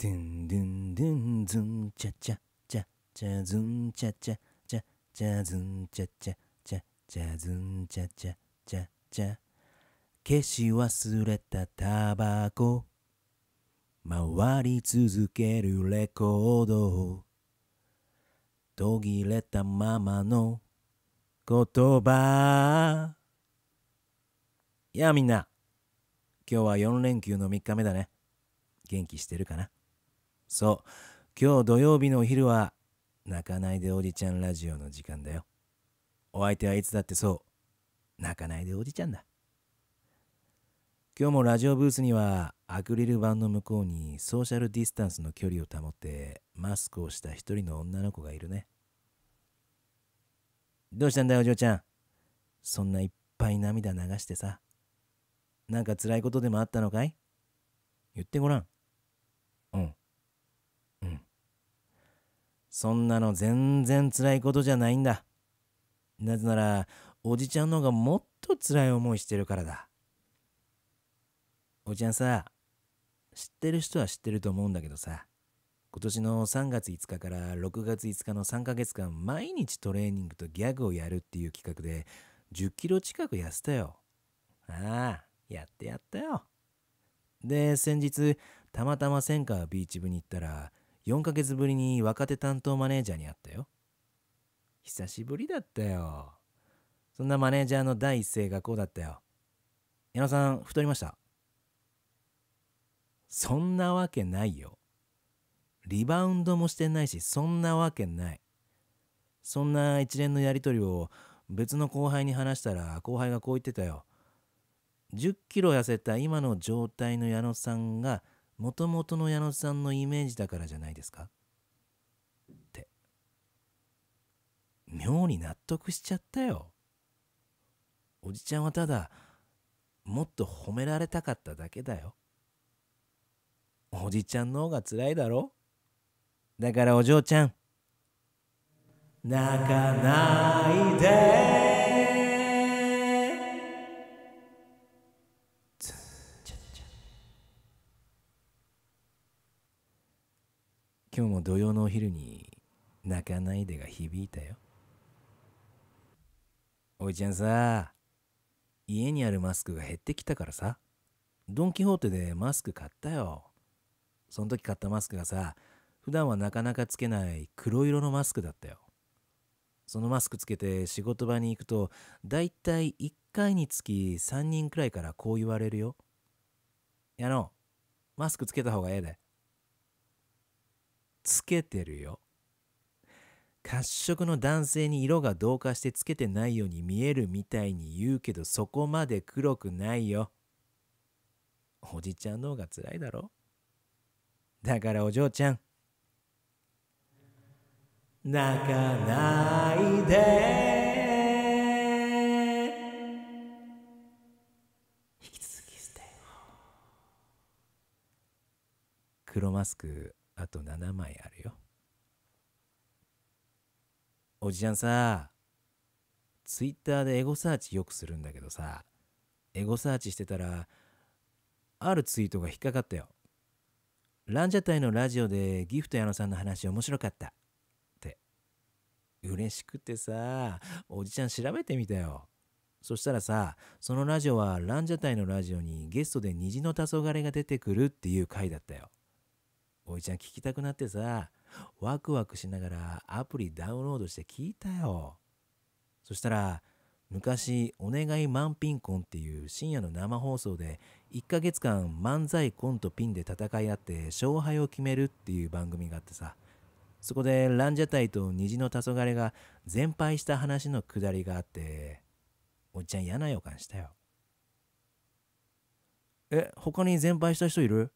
ドゥンドゥンドゥンズンチャチャチャチャズンチャチャチャチャズンチャチャチャチャズンチャチャチャチャ消し忘れたタバコ回り続けるレコード途切れたままの言葉やあみんな今日は4連休の3日目だね元気してるかなそう今日土曜日のお昼は泣かないでおじちゃんラジオの時間だよお相手はいつだってそう泣かないでおじちゃんだ今日もラジオブースにはアクリル板の向こうにソーシャルディスタンスの距離を保ってマスクをした一人の女の子がいるねどうしたんだよお嬢ちゃんそんないっぱい涙流してさなんか辛いことでもあったのかい言ってごらんそんなの全然辛いことじゃないんだ。なぜなら、おじちゃんのがもっと辛い思いしてるからだ。おじちゃんさ、知ってる人は知ってると思うんだけどさ、今年の3月5日から6月5日の3ヶ月間、毎日トレーニングとギャグをやるっていう企画で、10キロ近く痩せたよ。ああ、やってやったよ。で、先日、たまたま千川ビーチ部に行ったら、4ヶ月ぶりに若手担当マネージャーに会ったよ。久しぶりだったよ。そんなマネージャーの第一声がこうだったよ。矢野さん、太りました。そんなわけないよ。リバウンドもしてないし、そんなわけない。そんな一連のやり取りを別の後輩に話したら、後輩がこう言ってたよ。10キロ痩せた今の状態の矢野さんが、もともとの矢野さんのイメージだからじゃないですかって妙に納得しちゃったよおじちゃんはただもっと褒められたかっただけだよおじちゃんの方が辛いだろだからお嬢ちゃん泣かないでも土曜のお昼に泣かないでが響いたよ。おいちゃんさ、家にあるマスクが減ってきたからさ、ドン・キホーテでマスク買ったよ。その時買ったマスクがさ、普段はなかなかつけない黒色のマスクだったよ。そのマスクつけて仕事場に行くと、だいたい1回につき3人くらいからこう言われるよ。やの、マスクつけた方がええで。つけてるよ。褐色の男性に色が同化してつけてないように見えるみたいに言うけどそこまで黒くないよ。おじちゃんの方が辛いだろだからお嬢ちゃん。泣かないで引き続きステ黒マスクあと7枚あるよ。おじちゃんさ、ツイッターでエゴサーチよくするんだけどさ、エゴサーチしてたら、あるツイートが引っかかったよ。ランジャタイのラジオでギフト矢野さんの話面白かった。って。嬉しくてさ、おじちゃん調べてみたよ。そしたらさ、そのラジオはランジャタイのラジオにゲストで虹の黄昏が出てくるっていう回だったよ。おいちゃん聞きたくなってさ、ワクワクしながらアプリダウンロードして聞いたよ。そしたら、昔、お願いマンピンコンっていう深夜の生放送で、1ヶ月間漫才コントピンで戦い合って勝敗を決めるっていう番組があってさ、そこでランジャタイと虹の黄昏が全敗した話のくだりがあって、おっちゃん嫌な予感したよ。え、他に全敗した人いる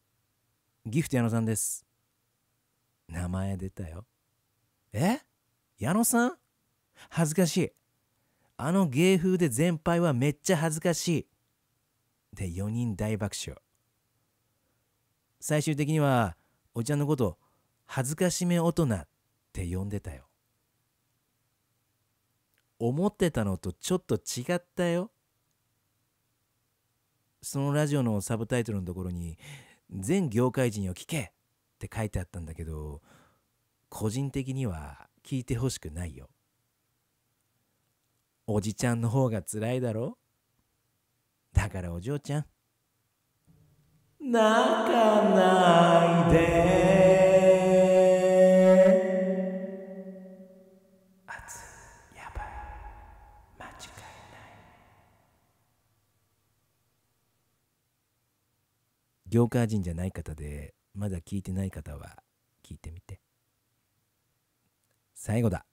ギフト矢野さんです。名前出たよ。え矢野さん恥ずかしい。あの芸風で全敗はめっちゃ恥ずかしい。で、4人大爆笑。最終的には、おちゃんのこと、恥ずかしめ大人って呼んでたよ。思ってたのとちょっと違ったよ。そのラジオのサブタイトルのところに、全業界人を聞けって書いてあったんだけど個人的には聞いてほしくないよおじちゃんの方が辛いだろだからお嬢ちゃん泣かないで業界人じゃない方でまだ聞いてない方は聞いてみて最後だ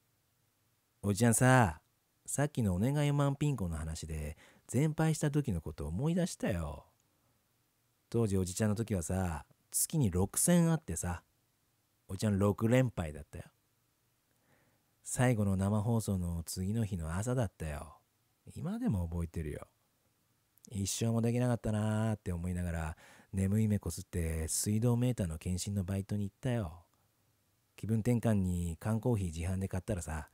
おじちゃんささっきのお願いマンピンコの話で全敗した時のこと思い出したよ当時おじちゃんの時はさ月に6戦あってさおじちゃん6連敗だったよ最後の生放送の次の日の朝だったよ今でも覚えてるよ一生もできなかったなーって思いながら眠い目こすって水道メーターの検診のバイトに行ったよ。気分転換に缶コーヒー自販で買ったらさ、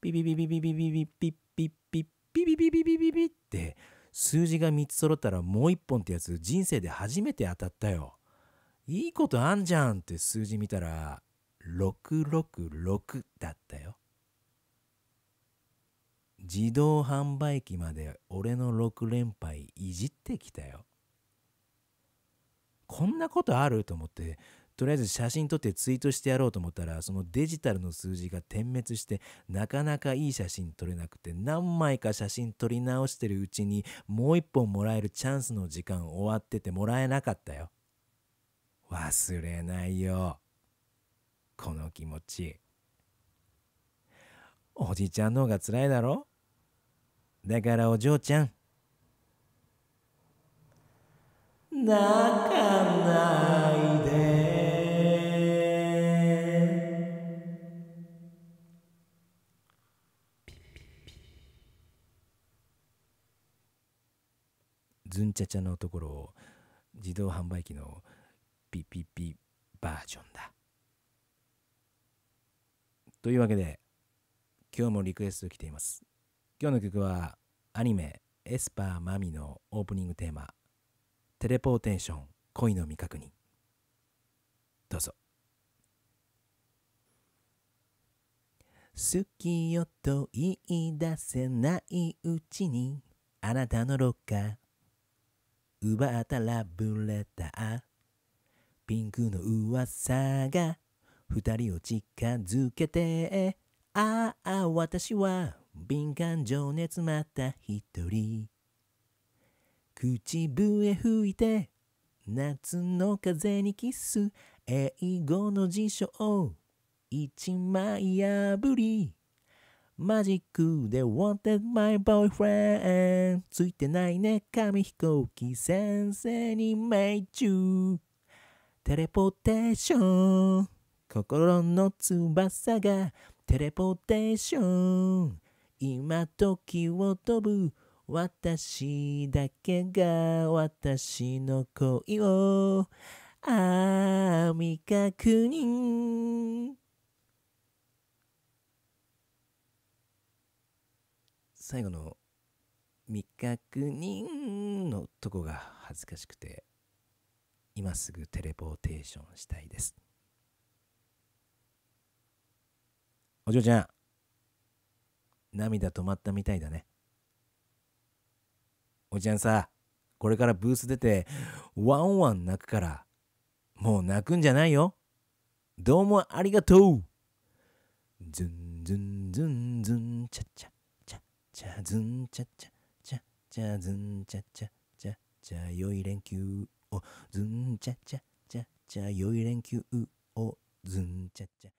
ピピピピピピピピピピピピピピピピピピって数字が3つ揃ったらもう1本ってやつ人生で初めて当たったよ。いいことあんじゃんって数字見たら666だったよ。自動販売機まで俺の6連敗いじってきたよ。こんなことあると思ってとりあえず写真撮ってツイートしてやろうと思ったらそのデジタルの数字が点滅してなかなかいい写真撮れなくて何枚か写真撮り直してるうちにもう一本もらえるチャンスの時間終わっててもらえなかったよ忘れないよこの気持ちおじちゃんの方が辛いだろだからお嬢ちゃん泣かないでズンチャチャのところを自動販売機のピピピバージョンだというわけで今日もリクエスト来ています今日の曲はアニメ「エスパーマミ」のオープニングテーマ「テレポーテーション恋の味覚にどうぞ好きよと言い出せないうちにあなたのロッカー奪ったラブレターピンクの噂が二人を近づけてああ私は敏感情熱また一人口笛吹いて夏の風にキス英語の辞書を一枚破りマジックで wanted my boyfriend ついてないね紙飛行機先生に you テレポーテーション心の翼がテレポーテーション今時を飛ぶ私だけが私の恋をあ未確認最後の未確認のとこが恥ずかしくて今すぐテレポーテーションしたいですお嬢ちゃん涙止まったみたいだねおじゃんさこれからブース出てワンワン泣くからもう泣くんじゃないよどうもありがとうズンズンズンズンチャチャチャチャズンチャチャチャチャズンチャチャチャチャ良い連休をズンチャチャチャチャ良い連休をズンチャチャ